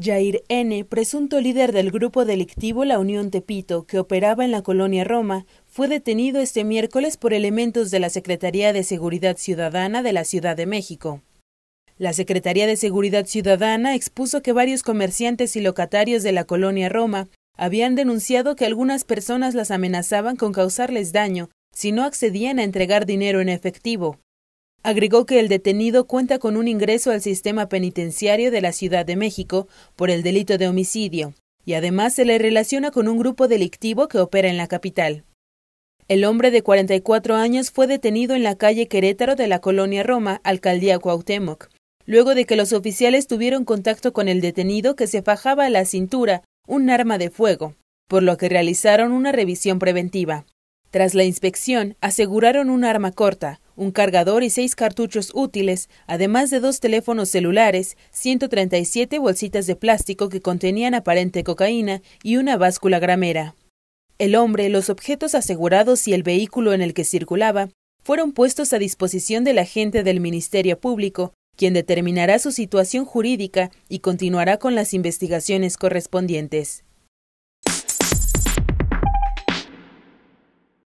Jair N., presunto líder del grupo delictivo La Unión Tepito, que operaba en la colonia Roma, fue detenido este miércoles por elementos de la Secretaría de Seguridad Ciudadana de la Ciudad de México. La Secretaría de Seguridad Ciudadana expuso que varios comerciantes y locatarios de la colonia Roma habían denunciado que algunas personas las amenazaban con causarles daño si no accedían a entregar dinero en efectivo. Agregó que el detenido cuenta con un ingreso al sistema penitenciario de la Ciudad de México por el delito de homicidio y además se le relaciona con un grupo delictivo que opera en la capital. El hombre de 44 años fue detenido en la calle Querétaro de la colonia Roma, alcaldía Cuauhtémoc, luego de que los oficiales tuvieron contacto con el detenido que se fajaba a la cintura un arma de fuego, por lo que realizaron una revisión preventiva. Tras la inspección, aseguraron un arma corta, un cargador y seis cartuchos útiles, además de dos teléfonos celulares, 137 bolsitas de plástico que contenían aparente cocaína y una báscula gramera. El hombre, los objetos asegurados y el vehículo en el que circulaba fueron puestos a disposición del agente del Ministerio Público, quien determinará su situación jurídica y continuará con las investigaciones correspondientes.